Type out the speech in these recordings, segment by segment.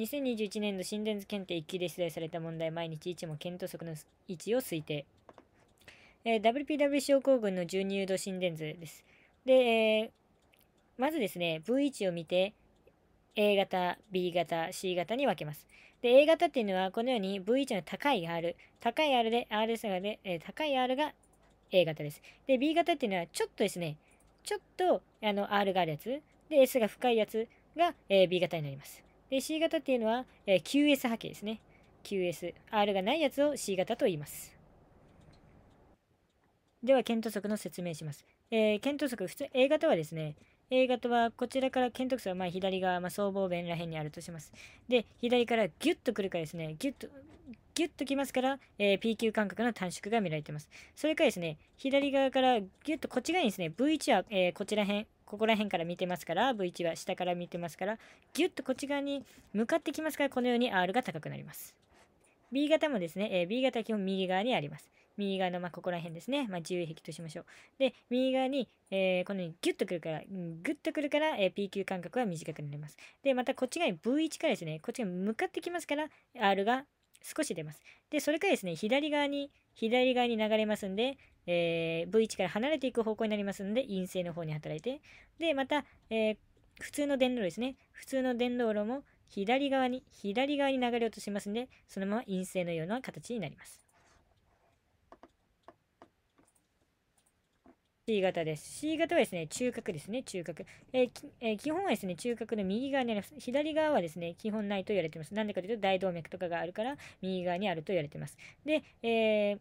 2021年度心電図検定1級で出題された問題、毎日1も検討速の位置を推定。えー、WPW 症候群の重乳度心電図です。で、えー、まずですね、V 値を見て、A 型、B 型、C 型に分けます。で、A 型っていうのは、このように V 値の高い R、高い R で、RS がで、えー、高い R が A 型です。で、B 型っていうのは、ちょっとですね、ちょっとあの R があるやつ、で、S が深いやつが、えー、B 型になります。で、C 型っていうのは、えー、QS 波形ですね。QS。R がないやつを C 型と言います。では、検討則の説明します。えー、検討則、普通、A 型はですね、A 型はこちらから検討すはまあ左側、まあ、僧帽弁ら辺にあるとします。で、左からギュッとくるからですね、ギュッと、ギュッときますから、えー、PQ 間隔の短縮が見られています。それからですね、左側からギュッとこっち側にですね、V1 は、えー、こちら辺、ここら辺から見てますから、V1 は下から見てますから、ギュッとこっち側に向かってきますから、このように R が高くなります。B 型もですね、えー、B 型は基本右側にあります。右側の、まあ、ここら辺ですね、まあ、自由壁としましょう。で、右側に、えー、このようにギュッとくるから、グッとくるから、えー、P 級間隔は短くなります。で、またこっち側に V1 からですね、こっち側に向かってきますから、R が少し出ます。で、それからですね、左側に、左側に流れますんで、えー、v 値から離れていく方向になりますので、陰性の方に働いて、で、また、えー、普通の電路ですね、普通の電動路も左側に、左側に流れ落としますんで、そのまま陰性のような形になります。C 型です。C 型はですね、中核ですね、中核。えーえー、基本はですね、中核の右側にあります。左側はですね、基本ないと言われています。なんでかというと、大動脈とかがあるから、右側にあると言われています。で、えー、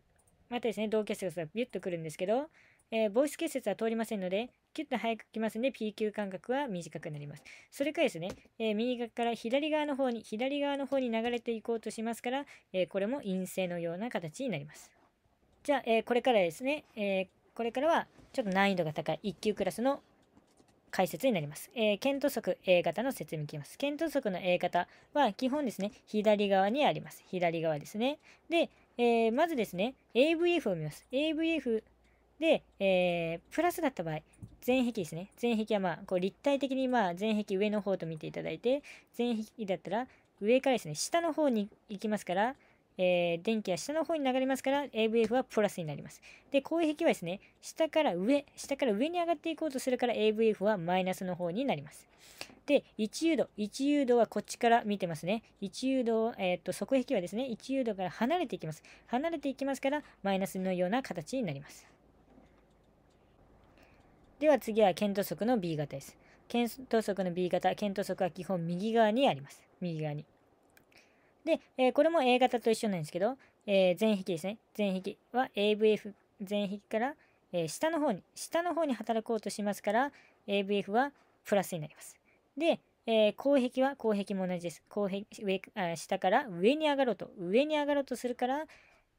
またですね、動結節がビュッとくるんですけど、えー、ボイス結節は通りませんので、キュッと早く来ますので、PQ 間隔は短くなります。それからですね、えー、右側から左側の方に、左側の方に流れていこうとしますから、えー、これも陰性のような形になります。じゃあ、えこれからですね、えこれからはちょっと難易度が高い1級クラスの解説になります。えー、検討則 A 型の説明いきます。検討則の A 型は基本ですね、左側にあります。左側ですね。で、えー、まずですね、AVF を見ます。AVF で、えー、プラスだった場合、前壁ですね。前壁はまあ、こう立体的にまあ、前壁上の方と見ていただいて、前壁だったら、上からですね、下の方に行きますから、えー、電気は下の方に流れますから AVF はプラスになります。で、攻撃はですね、下から上、下から上に上がっていこうとするから AVF はマイナスの方になります。で、1誘導。1誘導はこっちから見てますね。1誘導、えっ、ー、と、側壁はですね、1誘導から離れていきます。離れていきますから、マイナスのような形になります。では次は剣土足の B 型です。剣討足の B 型、剣討足は基本右側にあります。右側に。で、えー、これも A 型と一緒なんですけど、えー、前きですね。前きは AVF 前きから、えー、下の方に、下の方に働こうとしますから、AVF はプラスになります。で、えー、後壁は後壁も同じです。後壁上あ下から上に上がろうと、上に上がろうとするから、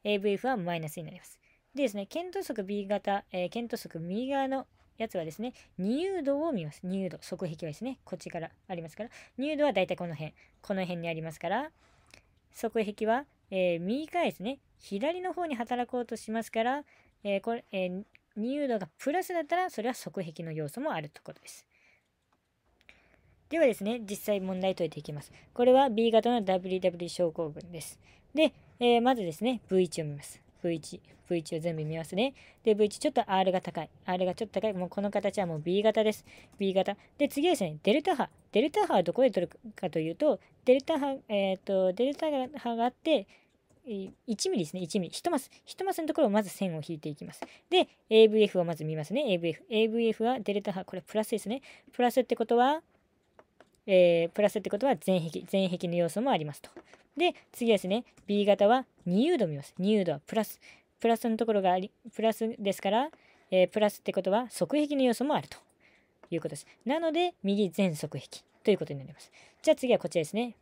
AVF はマイナスになります。でですね、検討則 B 型、えー、検討則右側のやつはですね、二誘導を見ます。二誘導、側壁はですね、こっちからありますから、二誘導はだいたいこの辺、この辺にありますから、側壁は、えー、右側ですね、左の方に働こうとしますから、えー、これ、えー、入度がプラスだったら、それは側壁の要素もあるということです。ではですね、実際問題解いていきます。これは B 型の WW 症候群です。で、えまずですね、v 値を見ます。V1。V1 を全部見ますね。で、V1 ちょっと R が高い。R がちょっと高い。もうこの形はもう B 型です。B 型。で、次はですね、デルタ波。デルタ波はどこで取るかというと、デルタ波、えっ、ー、と、デルタ波があって、1ミリですね、1ミリ。1マス。1マスのところをまず線を引いていきます。で、AVF をまず見ますね。AVF。AVF はデルタ波。これプラスですね。プラスってことは、えー、プラスってことは全壁、全壁の要素もありますと。で、次ですね、B 型は二誘導を見ます。二誘導はプラス。プラスのところがあり、プラスですから、えー、プラスってことは側壁の要素もあるということです。なので、右全側壁ということになります。じゃあ次はこちらですね。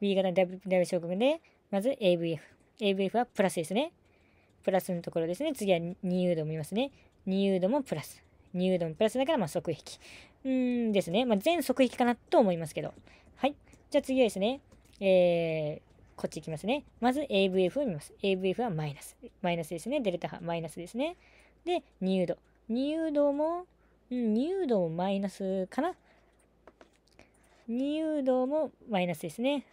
B 型の W, w 小国で、まず AVF。AVF はプラスですね。プラスのところですね。次は二誘導を見ますね。二誘導もプラス。二誘導もプラスだから、まあ、側壁。うんですね。まあ、全側壁かなと思いますけど。はい。じゃあ次はですね、えー、こっち行きますね。まず AVF を見ます。AVF はマイナス。マイナスですね。デルタ波、マイナスですね。で、入道。入道も、うん、二誘もマイナスかな。入道もマイナスですね。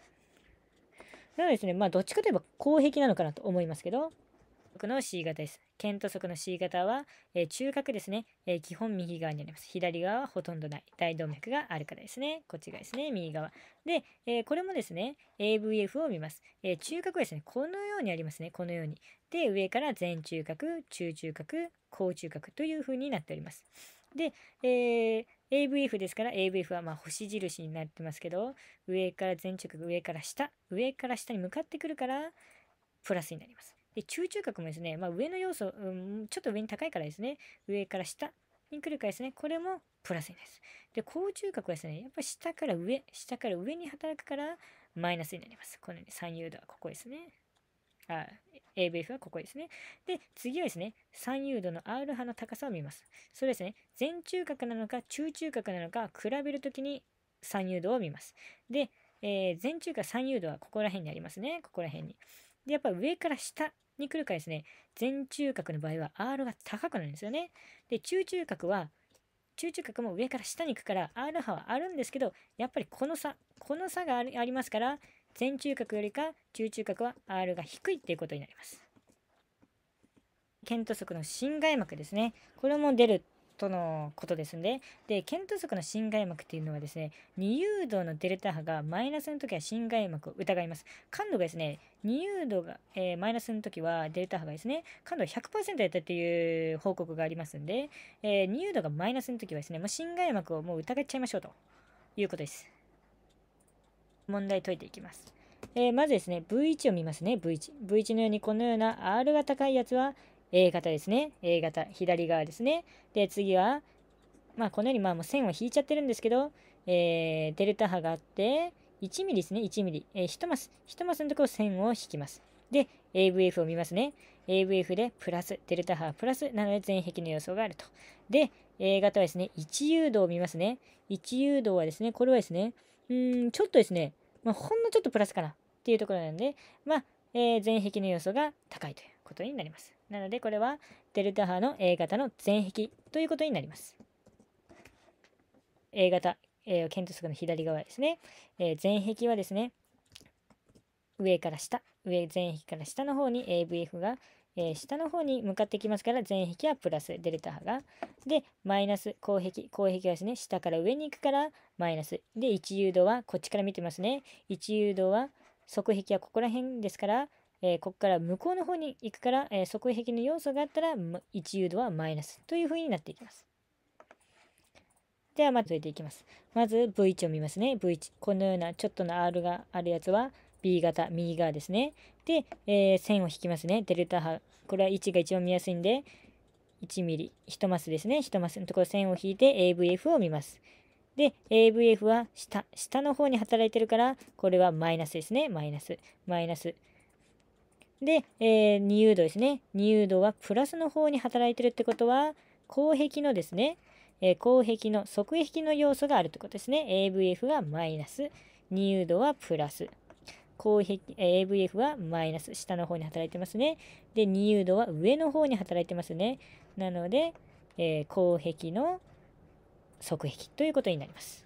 なのでですね、まあ、どっちかといえば、公壁なのかなと思いますけど、僕の C 型です。剣と足の C 型は、えー、中核ですね、えー、基本右側にあります。左側はほとんどない。大動脈があるからですね。こっち側ですね、右側。で、えー、これもですね、AVF を見ます。え中核はですね、このようにありますね、このように。で、上から前中核、中中核、後中核というふうになっております。で、えー、AVF ですから AVF はま星印になってますけど上から前直上から下上から下に向かってくるからプラスになりますで、中中角もですね、まあ、上の要素、うん、ちょっと上に高いからですね、上から下に来るからですね、これもプラスになります。で、高中角はですね、やっぱ下から上、下から上に働くからマイナスになります。この、ように三遊度はここですね。あ、ABF はここですね。で、次はですね、三遊度の R 波の高さを見ます。それですね、全中角なのか中中角なのか比べるときに三遊度を見ます。で、えー、中角三遊度はここら辺にありますね。ここら辺に。で、やっぱ上から下に来るかですね、前中角の場合は R が高くなるんですよね。で、中中角は、中中角も上から下に行くから R 波はあるんですけど、やっぱりこの差、この差がありますから、前中角よりか中中角は R が低いっていうことになります。肩突側の心外膜ですね。これも出るとのことですので、で、検討則の心外膜っていうのはですね、二誘導のデルタ波がマイナスの時は侵外膜を疑います。感度がですね、二誘導が、えー、マイナスの時はデルタ波がですね、感度100%やったっていう報告がありますんで、えー、二誘導がマイナスの時はですね、もう心外膜をもう疑っちゃいましょうということです。問題解いていきます。えー、まずですね、V1 を見ますね、V1。V1 のようにこのような R が高いやつは、A 型ですね。A 型、左側ですね。で、次は、まあ、このように、まあ、もう線を引いちゃってるんですけど、えー、デルタ波があって、1ミリですね、1ミリ。えー、1マス、1マスのところ線を引きます。で、AVF を見ますね。AVF でプラス、デルタ波プラス、なので全壁の予想があると。で、A 型はですね、1誘導を見ますね。1誘導はですね、これはですね、うん、ちょっとですね、まあ、ほんのちょっとプラスかなっていうところなんで、まあ、えー、全壁の予想が高いということになります。なのでこれはデルタ波の A 型の全壁ということになります。A 型、えー、検討則の左側ですね。えー、全壁はですね、上から下、上全壁から下の方に AVF が、えー、下の方に向かってきますから、全壁はプラス、デルタ波が。で、マイナス、後壁、後壁はですね、下から上に行くからマイナス。で、1誘導は、こっちから見てますね。1誘導は、側壁はここら辺ですから、えー、ここから向こうの方に行くから、えー、壁の要素があったら、1誘導はマイナスというふうになっていきます。では、まず解いていきます。まず V1 を見ますね。V1。このようなちょっとの R があるやつは B 型、右側ですね。で、えー、線を引きますね。デルタ波。これは1が一番見やすいんで、1ミリ、1マスですね。1マスのところ線を引いて AVF を見ます。で、AVF は下、下の方に働いてるから、これはマイナスですね。マイナス、マイナス。で、えー、二誘導ですね。二誘導はプラスの方に働いてるってことは、後壁のですね、えー、後壁の側壁の要素があるってことですね。AVF がマイナス、二誘導はプラス。後壁、えー、AVF はマイナス、下の方に働いてますね。で、二誘導は上の方に働いてますね。なので、えー、後壁の側壁ということになります。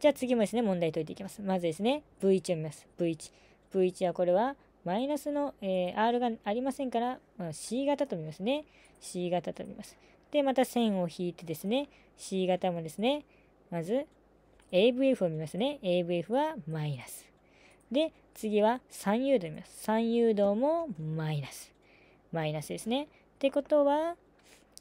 じゃあ次もですね、問題解いていきます。まずですね、V1 を見ます。V1。V1 はこれは、マイナスの、えー、R がありませんから、まあ、C 型と見ますね。C 型と見ます。で、また線を引いてですね、C 型もですね、まず AVF を見ますね。AVF はマイナス。で、次は三誘導見ます。三誘導もマイナス。マイナスですね。ってことは、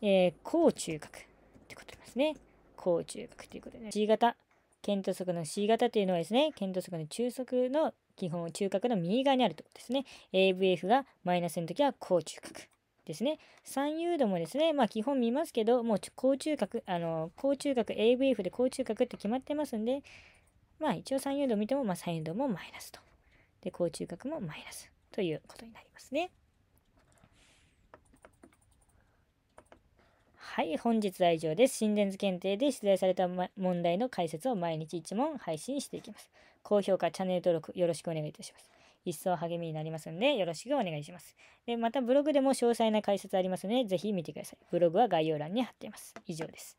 えー、高中核ってことですね。高中核ということで、ね、C 型。検討速の C 型というのはですね、検討速の中速の基本中核の右側にあるっことですね。AVF がマイナスの時は高中核。ですね。三遊度もですね、まあ基本見ますけど、もう高中核、あの、高中核、AVF で高中核って決まってますんで、まあ一応三遊度見ても、まあ三遊度もマイナスと。で、高中核もマイナスということになりますね。はい、本日は以上です。心電図検定で出題された、ま、問題の解説を毎日1問配信していきます。高評価、チャンネル登録よろしくお願いいたします。一層励みになりますので、よろしくお願いします。で、またブログでも詳細な解説ありますので、ぜひ見てください。ブログは概要欄に貼っています。以上です。